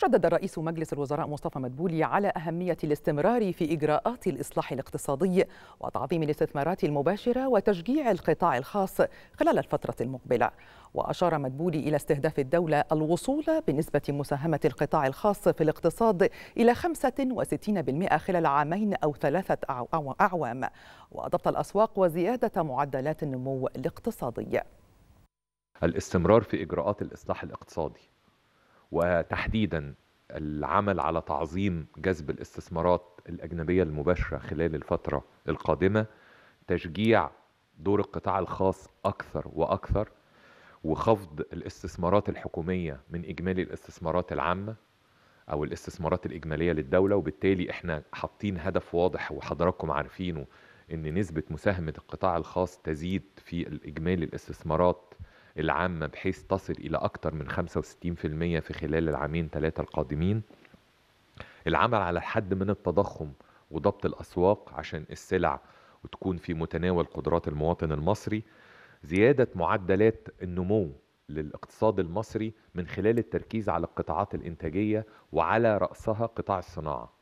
شدد رئيس مجلس الوزراء مصطفى مدبولي على أهمية الاستمرار في إجراءات الإصلاح الاقتصادي وتعظيم الاستثمارات المباشرة وتشجيع القطاع الخاص خلال الفترة المقبلة وأشار مدبولي إلى استهداف الدولة الوصول بنسبة مساهمة القطاع الخاص في الاقتصاد إلى 65% خلال عامين أو ثلاثة أعوام وضبط الأسواق وزيادة معدلات النمو الاقتصادي الاستمرار في إجراءات الإصلاح الاقتصادي وتحديدا العمل على تعظيم جذب الاستثمارات الاجنبيه المباشره خلال الفتره القادمه تشجيع دور القطاع الخاص اكثر واكثر وخفض الاستثمارات الحكوميه من اجمالي الاستثمارات العامه او الاستثمارات الاجماليه للدوله وبالتالي احنا حاطين هدف واضح وحضراتكم عارفينه ان نسبه مساهمه القطاع الخاص تزيد في الاجمالي الاستثمارات العامة بحيث تصل إلى أكثر من 65% في خلال العامين ثلاثة القادمين العمل على الحد من التضخم وضبط الأسواق عشان السلع وتكون في متناول قدرات المواطن المصري زيادة معدلات النمو للاقتصاد المصري من خلال التركيز على القطاعات الإنتاجية وعلى رأسها قطاع الصناعة